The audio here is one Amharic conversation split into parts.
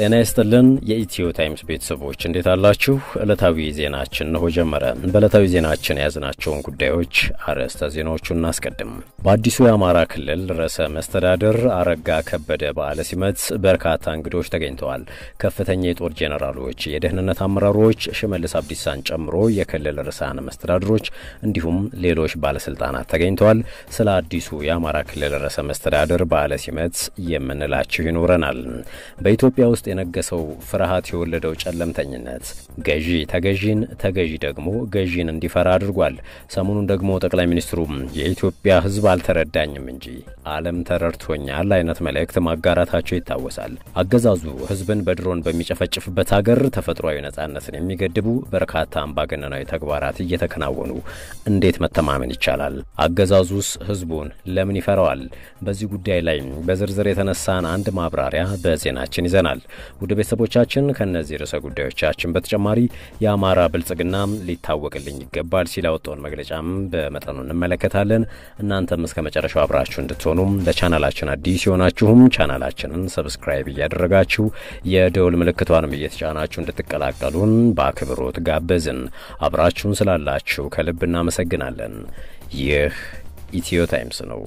ጤና ይስጥልን የኢትዮ ታይምስ ቤተሰቦች እንዴት አላችሁ? ዕለታዊ ዜናችን ነሆ ጀመረ። በዕለታዊ ዜናችን የያዝናቸውን ጉዳዮች አርዕስተ ዜናዎቹን እናስቀድም። በአዲሱ የአማራ ክልል ርዕሰ መስተዳድር አረጋ ከበደ በዓለ ሲመት በርካታ እንግዶች ተገኝተዋል። ከፍተኛ የጦር ጄኔራሎች፣ የደህንነት አመራሮች፣ ሽመልስ አብዲሳን ጨምሮ የክልል ርዕሳነ መስተዳድሮች እንዲሁም ሌሎች ባለስልጣናት ተገኝተዋል። ስለ አዲሱ የአማራ ክልል ርዕሰ መስተዳድር በዓለ ሲመት የምንላችሁ ይኖረናል። በኢትዮጵያ ውስጥ የነገሰው ፍርሃት የወለደው ጨለምተኝነት ገዢ ተገዢን፣ ተገዢ ደግሞ ገዢን እንዲፈራ አድርጓል። ሰሞኑን ደግሞ ጠቅላይ ሚኒስትሩም የኢትዮጵያ ሕዝብ አልተረዳኝም እንጂ ዓለም ተረድቶኛል አይነት መልእክት ማጋራታቸው ይታወሳል። አገዛዙ ሕዝብን በድሮን በሚጨፈጭፍበት ሀገር ተፈጥሯዊ ነጻነትን የሚገድቡ በርካታ አምባገነናዊ ተግባራት እየተከናወኑ እንዴት መተማመን ይቻላል? አገዛዙስ ሕዝቡን ለምን ይፈራዋል? በዚህ ጉዳይ ላይ በዝርዝር የተነሳን አንድ ማብራሪያ በዜናችን ይዘናል። ውድ ቤተሰቦቻችን ከእነዚህ ርዕሰ ጉዳዮቻችን በተጨማሪ የአማራ ብልጽግና ሊታወቅልኝ ይገባል ሲል ያወጣውን መግለጫም በመጠኑ እንመለከታለን። እናንተም እስከ መጨረሻው አብራችሁ እንድትሆኑም ለቻናላችን አዲስ ሲሆናችሁም ቻናላችንን ሰብስክራይብ እያደረጋችሁ የደውል ምልክቷንም እየተጫናችሁ እንድትቀላቀሉን በአክብሮት ጋበዝን። አብራችሁን ስላላችሁ ከልብ እናመሰግናለን። ይህ ኢትዮ ታይምስ ነው።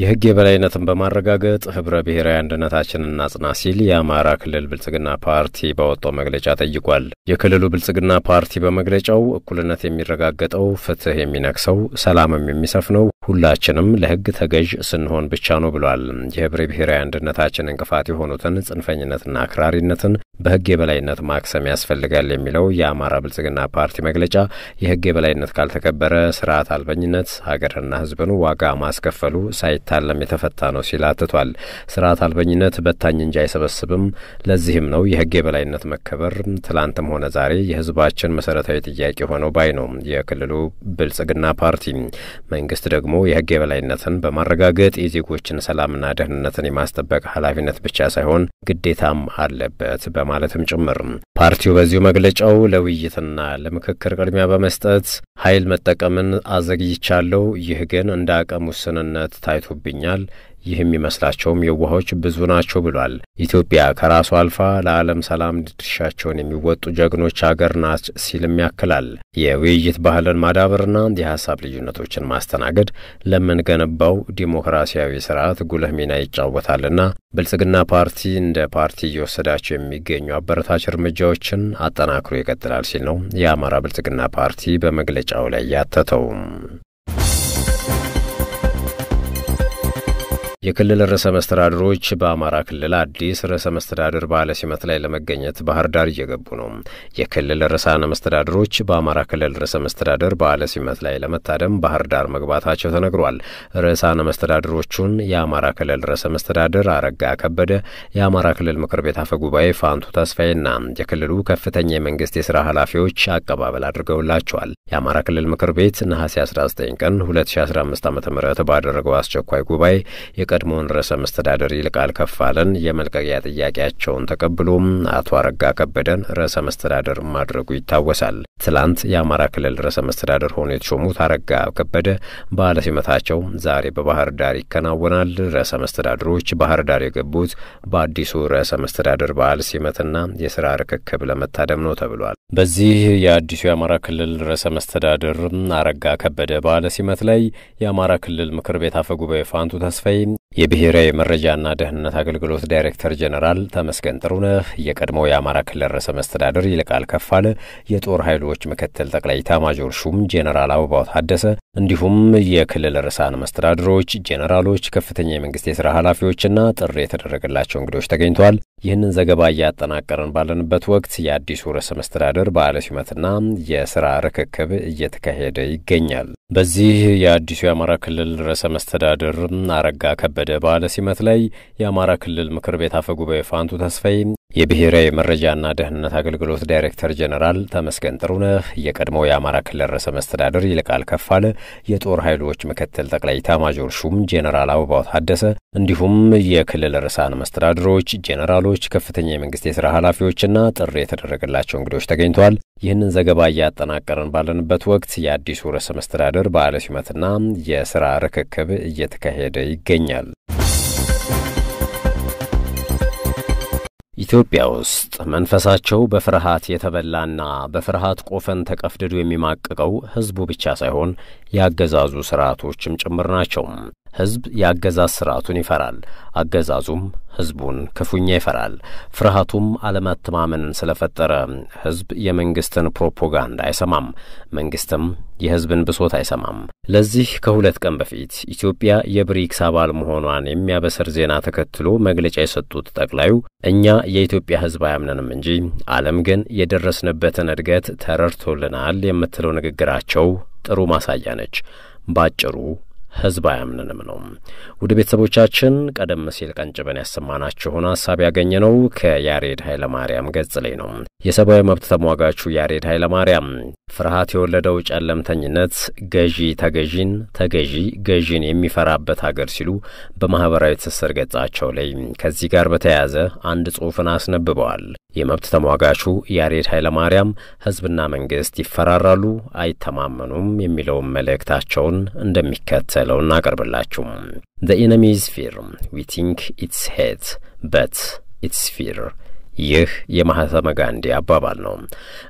የህግ የበላይነትን በማረጋገጥ ህብረ ብሔራዊ አንድነታችንን እናጽና ሲል የአማራ ክልል ብልጽግና ፓርቲ ባወጣው መግለጫ ጠይቋል። የክልሉ ብልጽግና ፓርቲ በመግለጫው እኩልነት የሚረጋገጠው፣ ፍትህ የሚነግሰው፣ ሰላምም የሚሰፍነው ሁላችንም ለህግ ተገዥ ስንሆን ብቻ ነው ብሏል። የህብረ ብሔራዊ አንድነታችን እንቅፋት የሆኑትን ጽንፈኝነትና አክራሪነትን በህግ የበላይነት ማክሰም ያስፈልጋል የሚለው የአማራ ብልጽግና ፓርቲ መግለጫ የህግ የበላይነት ካልተከበረ ስርዓት አልበኝነት ሀገርና ህዝብን ዋጋ ማስከፈሉ ሳይ ሳይታለም የተፈታ ነው ሲል አትቷል። ስርዓት አልበኝነት በታኝ እንጂ አይሰበስብም። ለዚህም ነው የህግ የበላይነት መከበር ትላንትም ሆነ ዛሬ የህዝባችን መሰረታዊ ጥያቄ ሆነው ባይ ነው የክልሉ ብልጽግና ፓርቲ። መንግስት ደግሞ የህግ የበላይነትን በማረጋገጥ የዜጎችን ሰላምና ደህንነትን የማስጠበቅ ኃላፊነት ብቻ ሳይሆን ግዴታም አለበት በማለትም ጭምር ፓርቲው በዚሁ መግለጫው ለውይይትና ለምክክር ቅድሚያ በመስጠት ኃይል መጠቀምን አዘግይቻለሁ፣ ይህ ግን እንደ አቅም ውስንነት ታይቶብኛል ይህም የሚመስላቸውም የዋሆች ብዙ ናቸው ብሏል። ኢትዮጵያ ከራሱ አልፋ ለዓለም ሰላም ድርሻቸውን የሚወጡ ጀግኖች አገር ናት ሲልም ያክላል። የውይይት ባህልን ማዳበርና የሀሳብ ልዩነቶችን ማስተናገድ ለምንገነባው ዲሞክራሲያዊ ስርዓት ጉልህ ሚና ይጫወታልና ብልጽግና ፓርቲ እንደ ፓርቲ እየወሰዳቸው የሚገኙ አበረታች እርምጃዎችን አጠናክሮ ይቀጥላል ሲል ነው የአማራ ብልጽግና ፓርቲ በመግለጫው ላይ ያተተውም። የክልል ርዕሰ መስተዳድሮች በአማራ ክልል አዲስ ርዕሰ መስተዳድር በዓለ ሲመት ላይ ለመገኘት ባህር ዳር እየገቡ ነው። የክልል ርዕሳነ መስተዳድሮች በአማራ ክልል ርዕሰ መስተዳድር በዓለ ሲመት ላይ ለመታደም ባህር ዳር መግባታቸው ተነግሯል። ርዕሳነ መስተዳድሮቹን የአማራ ክልል ርዕሰ መስተዳድር አረጋ ከበደ፣ የአማራ ክልል ምክር ቤት አፈ ጉባኤ ፋንቱ ተስፋዬና የክልሉ ከፍተኛ የመንግስት የስራ ኃላፊዎች አቀባበል አድርገውላቸዋል። የአማራ ክልል ምክር ቤት ነሐሴ 19 ቀን 2015 ዓ ም ባደረገው አስቸኳይ ጉባኤ የቀድሞውን ርዕሰ መስተዳደር ይልቃል ከፋለን የመልቀቂያ ጥያቄያቸውን ተቀብሎም አቶ አረጋ ከበደን ርዕሰ መስተዳደር ማድረጉ ይታወሳል። ትላንት የአማራ ክልል ርዕሰ መስተዳደር ሆኖ የተሾሙት አረጋ ከበደ በዓለ ሲመታቸው ዛሬ በባህር ዳር ይከናወናል። ርዕሰ መስተዳድሮች ባህር ዳር የገቡት በአዲሱ ርዕሰ መስተዳደር በዓል ሲመትና የስራ ርክክብ ለመታደም ነው ተብሏል። በዚህ የአዲሱ የአማራ ክልል ርዕሰ መስተዳድር አረጋ ከበደ በዓለ ሲመት ላይ የአማራ ክልል ምክር ቤት ጉባኤ ፋንቱ ተስፋይ የብሔራዊ መረጃና ደህንነት አገልግሎት ዳይሬክተር ጀኔራል ተመስገን ጥሩነህ፣ የቀድሞ የአማራ ክልል ርዕሰ መስተዳደር ይልቃል ከፋለ፣ የጦር ኃይሎች ምክትል ጠቅላይ ኤታማዦር ሹም ጀኔራል አበባው ታደሰ እንዲሁም የክልል ርዕሳን መስተዳድሮች፣ ጀነራሎች ከፍተኛ የመንግስት የስራ ኃላፊዎችና ጥሪ የተደረገላቸው እንግዶች ተገኝተዋል። ይህንን ዘገባ እያጠናቀርን ባለንበት ወቅት የአዲሱ ርዕሰ መስተዳደር በዓለ ሲመትና የስራ ርክክብ እየተካሄደ ይገኛል። በዚህ የአዲሱ የአማራ ክልል ርዕሰ መስተዳድር አረጋ ከበደ በዓለ ሲመት ላይ የአማራ ክልል ምክር ቤት አፈ ጉባኤ ፋንቱ ተስፋዬ፣ የብሔራዊ መረጃና ደህንነት አገልግሎት ዳይሬክተር ጀኔራል ተመስገን ጥሩነህ፣ የቀድሞ የአማራ ክልል ርዕሰ መስተዳደር ይልቃል ከፋለ፣ የጦር ኃይሎች ምክትል ጠቅላይ ኤታማዦር ሹም ጀነራል አበባው ታደሰ እንዲሁም የክልል ርዕሳን መስተዳድሮች፣ ጀነራሎች ከፍተኛ የመንግስት የስራ ኃላፊዎችና ጥሪ የተደረገላቸው እንግዶች ተገኝተዋል። ይህንን ዘገባ እያጠናቀርን ባለንበት ወቅት የአዲሱ ርዕሰ መስተዳደር በዓለ ሲመትና የስራ ርክክብ እየተካሄደ ይገኛል። ኢትዮጵያ ውስጥ መንፈሳቸው በፍርሃት የተበላና በፍርሃት ቆፈን ተቀፍድዶ የሚማቅቀው ህዝቡ ብቻ ሳይሆን ያገዛዙ ስርዓቶችም ጭምር ናቸው። ህዝብ የአገዛዝ ስርዓቱን ይፈራል። አገዛዙም ህዝቡን ክፉኛ ይፈራል። ፍርሃቱም አለመተማመንን ስለፈጠረ ህዝብ የመንግስትን ፕሮፓጋንዳ አይሰማም፣ መንግስትም የህዝብን ብሶት አይሰማም። ለዚህ ከሁለት ቀን በፊት ኢትዮጵያ የብሪክስ አባል መሆኗን የሚያበስር ዜና ተከትሎ መግለጫ የሰጡት ጠቅላዩ እኛ የኢትዮጵያ ህዝብ አያምነንም እንጂ ዓለም ግን የደረስንበትን እድገት ተረድቶልናል የምትለው ንግግራቸው ጥሩ ማሳያ ነች። ባጭሩ ህዝብ አያምንንም ነው። ውድ ቤተሰቦቻችን ቀደም ሲል ቀንጭበን ያሰማናችሁን ሀሳብ ያገኘ ነው ከያሬድ ኃይለማርያም ገጽ ላይ ነው። የሰብአዊ መብት ተሟጋቹ ያሬድ ኃይለማርያም ፍርሃት የወለደው ጨለምተኝነት ገዢ ተገዢን፣ ተገዢ ገዢን የሚፈራበት ሀገር ሲሉ በማህበራዊ ትስስር ገጻቸው ላይ ከዚህ ጋር በተያያዘ አንድ ጽሑፍን አስነብበዋል። የመብት ተሟጋቹ ያሬድ ኃይለማርያም ህዝብና መንግስት ይፈራራሉ፣ አይተማመኑም የሚለውን መልእክታቸውን እንደሚከተለው እናቀርብላችሁ። ዘ ኢነሚ ኢዝ ፊር ዊ ቲንክ ኢትስ ሄት በት ኢትስ ፊር ይህ የማህተመ ጋንዲ አባባል ነው።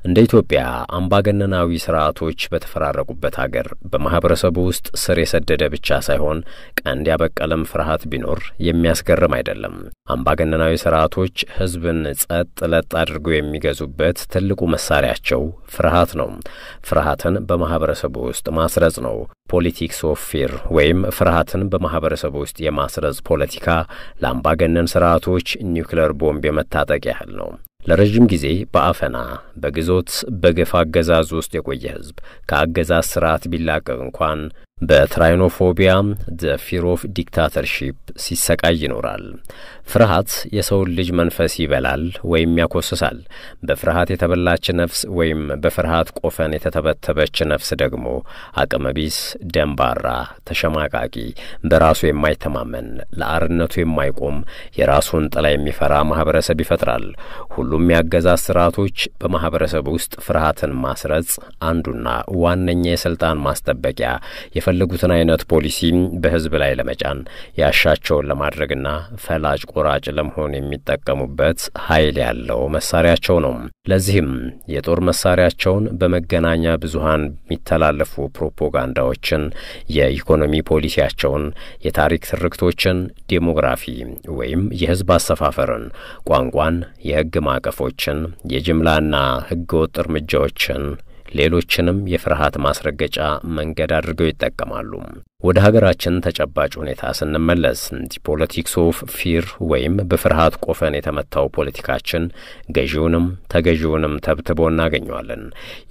እንደ ኢትዮጵያ አምባገነናዊ ስርዓቶች በተፈራረቁበት አገር በማህበረሰቡ ውስጥ ስር የሰደደ ብቻ ሳይሆን ቀንድ ያበቀለም ፍርሃት ቢኖር የሚያስገርም አይደለም። አምባገነናዊ ስርዓቶች ህዝብን ጸጥ ለጥ አድርገው የሚገዙበት ትልቁ መሳሪያቸው ፍርሃት ነው። ፍርሃትን በማህበረሰቡ ውስጥ ማስረጽ ነው። ፖሊቲክስ ኦፍ ፊር ወይም ፍርሃትን በማህበረሰቡ ውስጥ የማስረጽ ፖለቲካ ለአምባገነን ስርዓቶች ኒውክለር ቦምብ የመታጠቂያ ያህል ነው። ለረዥም ጊዜ በአፈና በግዞት በገፍ አገዛዝ ውስጥ የቆየ ሕዝብ ከአገዛዝ ስርዓት ቢላቀቅ እንኳን በትራይኖፎቢያ ዘ ፊር ኦፍ ዲክታተርሺፕ ሲሰቃይ ይኖራል። ፍርሃት የሰውን ልጅ መንፈስ ይበላል ወይም ያኮስሳል። በፍርሃት የተበላች ነፍስ ወይም በፍርሃት ቆፈን የተተበተበች ነፍስ ደግሞ አቅመቢስ፣ ደንባራ፣ ተሸማቃቂ፣ በራሱ የማይተማመን ለአርነቱ የማይቆም የራሱን ጥላ የሚፈራ ማህበረሰብ ይፈጥራል። ሁሉም የአገዛዝ ስርዓቶች በማህበረሰብ ውስጥ ፍርሃትን ማስረጽ አንዱና ዋነኛ የስልጣን ማስጠበቂያ የሚፈልጉትን አይነት ፖሊሲ በህዝብ ላይ ለመጫን ያሻቸውን ለማድረግና ፈላጭ ቆራጭ ለመሆን የሚጠቀሙበት ኃይል ያለው መሳሪያቸው ነው። ለዚህም የጦር መሳሪያቸውን በመገናኛ ብዙሃን የሚተላለፉ ፕሮፓጋንዳዎችን፣ የኢኮኖሚ ፖሊሲያቸውን፣ የታሪክ ትርክቶችን፣ ዴሞግራፊ ወይም የህዝብ አሰፋፈርን፣ ቋንቋን፣ የህግ ማዕቀፎችን፣ የጅምላና ህገወጥ እርምጃዎችን ሌሎችንም የፍርሃት ማስረገጫ መንገድ አድርገው ይጠቀማሉ። ወደ ሀገራችን ተጨባጭ ሁኔታ ስንመለስ ፖለቲክስ ኦፍ ፊር ወይም በፍርሃት ቆፈን የተመታው ፖለቲካችን ገዢውንም ተገዢውንም ተብትቦ እናገኘዋለን።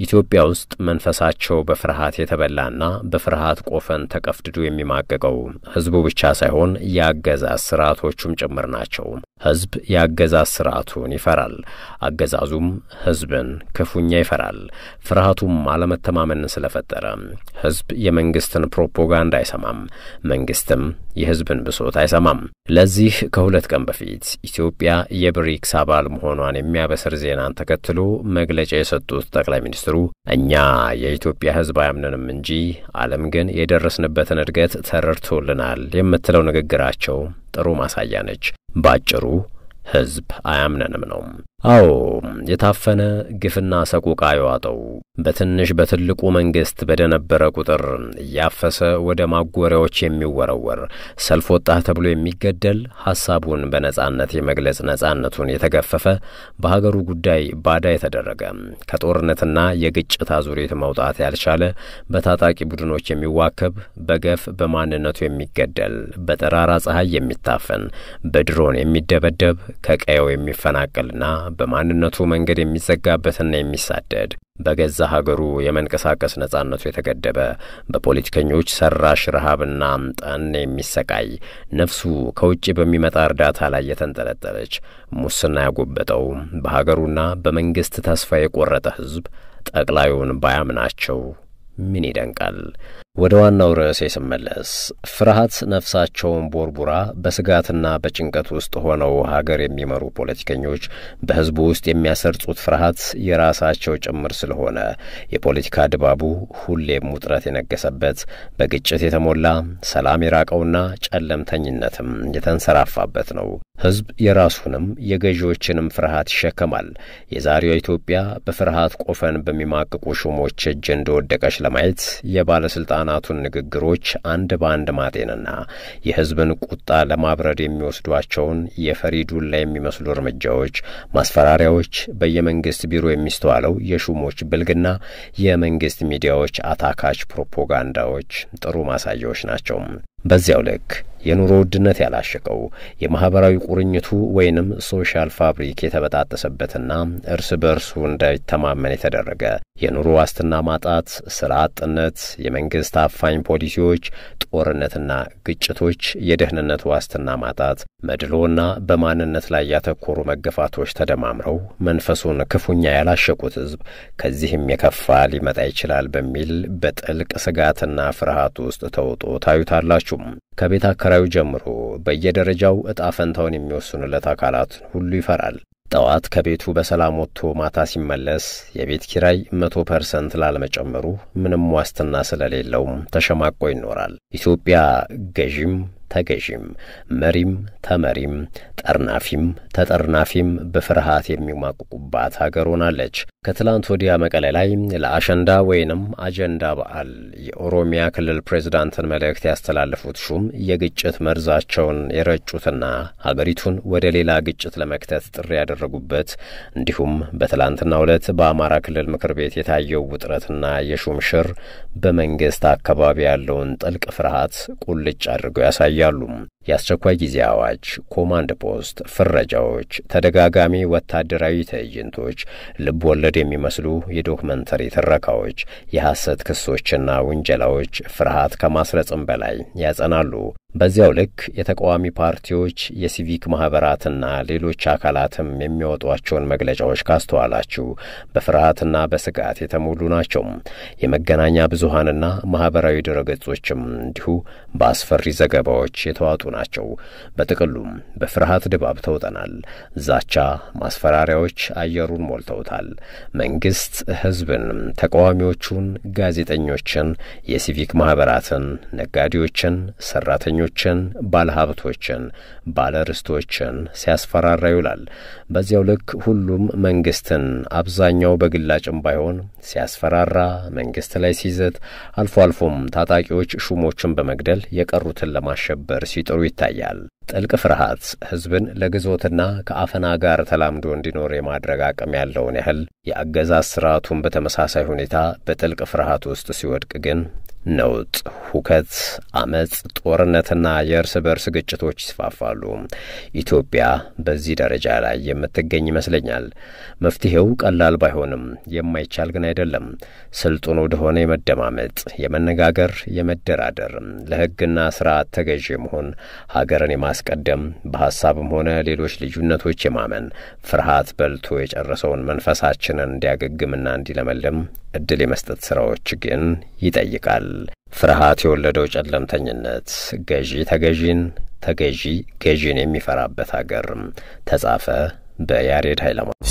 ኢትዮጵያ ውስጥ መንፈሳቸው በፍርሃት የተበላና በፍርሃት ቆፈን ተቀፍድዶ የሚማቀቀው ህዝቡ ብቻ ሳይሆን የአገዛዝ ስርዓቶቹም ጭምር ናቸው። ህዝብ የአገዛዝ ስርዓቱን ይፈራል፣ አገዛዙም ህዝብን ክፉኛ ይፈራል። ፍርሃቱም አለመተማመንን ስለፈጠረ ህዝብ የመንግስትን ፕሮፓጋንዳ አይሰማም፣ መንግስትም የህዝብን ብሶት አይሰማም። ለዚህ ከሁለት ቀን በፊት ኢትዮጵያ የብሪክስ አባል መሆኗን የሚያበስር ዜናን ተከትሎ መግለጫ የሰጡት ጠቅላይ ሚኒስትሩ እኛ የኢትዮጵያ ህዝብ አያምንንም እንጂ ዓለም ግን የደረስንበትን እድገት ተረድቶልናል የምትለው ንግግራቸው ጥሩ ማሳያ ነች። ባጭሩ ህዝብ አያምነንም ነው። አዎ የታፈነ ግፍና ሰቆቃ የዋጠው በትንሽ በትልቁ መንግስት በደነበረ ቁጥር እያፈሰ ወደ ማጎሪያዎች የሚወረወር ሰልፍ ወጣህ ተብሎ የሚገደል ሐሳቡን በነጻነት የመግለጽ ነጻነቱን የተገፈፈ በሀገሩ ጉዳይ ባዳ የተደረገ ከጦርነትና የግጭት አዙሪት መውጣት ያልቻለ በታጣቂ ቡድኖች የሚዋከብ በገፍ በማንነቱ የሚገደል በጠራራ ፀሐይ የሚታፈን በድሮን የሚደበደብ ከቀየው የሚፈናቀልና በማንነቱ መንገድ የሚዘጋበትና የሚሳደድ በገዛ ሀገሩ የመንቀሳቀስ ነጻነቱ የተገደበ በፖለቲከኞች ሰራሽ ረሃብና ጠን የሚሰቃይ ነፍሱ ከውጭ በሚመጣ እርዳታ ላይ የተንጠለጠለች ሙስና ያጎበጠው በሀገሩና በመንግስት ተስፋ የቆረጠ ህዝብ ጠቅላዩን ባያምናቸው ምን ይደንቃል? ወደ ዋናው ርዕሴ ስመለስ ፍርሃት ነፍሳቸውን ቦርቡራ በስጋትና በጭንቀት ውስጥ ሆነው ሀገር የሚመሩ ፖለቲከኞች በሕዝቡ ውስጥ የሚያሰርጹት ፍርሃት የራሳቸው ጭምር ስለሆነ የፖለቲካ ድባቡ ሁሌም ውጥረት የነገሰበት፣ በግጭት የተሞላ ሰላም የራቀውና ጨለምተኝነትም የተንሰራፋበት ነው። ሕዝብ የራሱንም የገዢዎችንም ፍርሃት ይሸከማል። የዛሬው ኢትዮጵያ በፍርሃት ቆፈን በሚማቅቁ ሹሞች እጅ እንደወደቀች ለማየት የባለሥልጣን የባለስልጣናቱን ንግግሮች አንድ በአንድ ማጤንና የህዝብን ቁጣ ለማብረድ የሚወስዷቸውን የፈሪ ዱላ የሚመስሉ እርምጃዎች፣ ማስፈራሪያዎች፣ በየመንግስት ቢሮ የሚስተዋለው የሹሞች ብልግና፣ የመንግስት ሚዲያዎች አታካች ፕሮፓጋንዳዎች ጥሩ ማሳያዎች ናቸው። በዚያው ልክ የኑሮ ውድነት ያላሸቀው የማህበራዊ ቁርኝቱ ወይንም ሶሻል ፋብሪክ የተበጣጠሰበትና እርስ በእርሱ እንዳይተማመን የተደረገ የኑሮ ዋስትና ማጣት፣ ስራ አጥነት፣ የመንግስት አፋኝ ፖሊሲዎች፣ ጦርነትና ግጭቶች፣ የደህንነት ዋስትና ማጣት፣ መድሎና በማንነት ላይ ያተኮሩ መገፋቶች ተደማምረው መንፈሱን ክፉኛ ያላሸቁት ህዝብ ከዚህም የከፋ ሊመጣ ይችላል በሚል በጥልቅ ስጋትና ፍርሃት ውስጥ ተውጦ ታዩታላችሁም። ከቤት አከራዩ ጀምሮ በየደረጃው እጣ ፈንታውን የሚወስኑለት አካላት ሁሉ ይፈራል። ጠዋት ከቤቱ በሰላም ወጥቶ ማታ ሲመለስ የቤት ኪራይ መቶ ፐርሰንት ላለመጨመሩ ምንም ዋስትና ስለሌለውም ተሸማቆ ይኖራል። ኢትዮጵያ ገዥም ተገዥም መሪም ተመሪም ጠርናፊም ተጠርናፊም በፍርሃት የሚማቁቁባት ሀገር ሆናለች። ከትላንት ወዲያ መቀሌ ላይ ለአሸንዳ ወይንም አጀንዳ በዓል የኦሮሚያ ክልል ፕሬዝዳንትን መልእክት ያስተላለፉት ሹም የግጭት መርዛቸውን የረጩትና ሀገሪቱን ወደ ሌላ ግጭት ለመክተት ጥሪ ያደ ያደረጉበት እንዲሁም በትላንትናው ዕለት በአማራ ክልል ምክር ቤት የታየው ውጥረትና የሹምሽር በመንግስት አካባቢ ያለውን ጥልቅ ፍርሃት ቁልጭ አድርገው ያሳያሉ። የአስቸኳይ ጊዜ አዋጅ፣ ኮማንድ ፖስት፣ ፍረጃዎች፣ ተደጋጋሚ ወታደራዊ ትዕይንቶች፣ ልብ ወለድ የሚመስሉ የዶክመንተሪ ትረካዎች፣ የሐሰት ክሶችና ውንጀላዎች ፍርሃት ከማስረጽም በላይ ያጸናሉ። በዚያው ልክ የተቃዋሚ ፓርቲዎች የሲቪክ ማኅበራትና ሌሎች አካላትም የሚወጧቸውን መግለጫዎች ካስተዋላችሁ በፍርሃትና በስጋት የተሞሉ ናቸው። የመገናኛ ብዙሃንና ማኅበራዊ ድረገጾችም እንዲሁ በአስፈሪ ዘገባዎች የተዋጡ ናቸው። በጥቅሉም በፍርሃት ድባብ ተውጠናል። ዛቻ፣ ማስፈራሪያዎች አየሩን ሞልተውታል። መንግስት ህዝብን፣ ተቃዋሚዎቹን፣ ጋዜጠኞችን፣ የሲቪክ ማህበራትን፣ ነጋዴዎችን፣ ሰራተኞችን፣ ባለሀብቶችን፣ ባለርስቶችን ሲያስፈራራ ይውላል። በዚያው ልክ ሁሉም መንግስትን አብዛኛው በግላጭም ባይሆን ሲያስፈራራ መንግስት ላይ ሲዘት አልፎ አልፎም ታጣቂዎች ሹሞችን በመግደል የቀሩትን ለማሸበር ሲጥሩ ይታያል። ጥልቅ ፍርሃት ሕዝብን ለግዞትና ከአፈና ጋር ተላምዶ እንዲኖር የማድረግ አቅም ያለውን ያህል የአገዛዝ ስርዓቱን በተመሳሳይ ሁኔታ በጥልቅ ፍርሃት ውስጥ ሲወድቅ ግን ነውጥ፣ ሁከት፣ አመፅ፣ ጦርነትና የእርስ በርስ ግጭቶች ይስፋፋሉ። ኢትዮጵያ በዚህ ደረጃ ላይ የምትገኝ ይመስለኛል። መፍትሄው ቀላል ባይሆንም የማይቻል ግን አይደለም። ስልጡን ወደሆነ የመደማመጥ፣ የመነጋገር፣ የመደራደር፣ ለህግና ስርዓት ተገዢ መሆን ሀገርን የማ በማስቀደም በሐሳብም ሆነ ሌሎች ልዩነቶች የማመን ፍርሃት በልቶ የጨረሰውን መንፈሳችንን እንዲያገግምና እንዲለመልም እድል የመስጠት ሥራዎች ግን ይጠይቃል። ፍርሃት የወለደው ጨለምተኝነት ገዢ ተገዢን፣ ተገዢ ገዢን የሚፈራበት አገር ተጻፈ በያሬድ ኃይለማ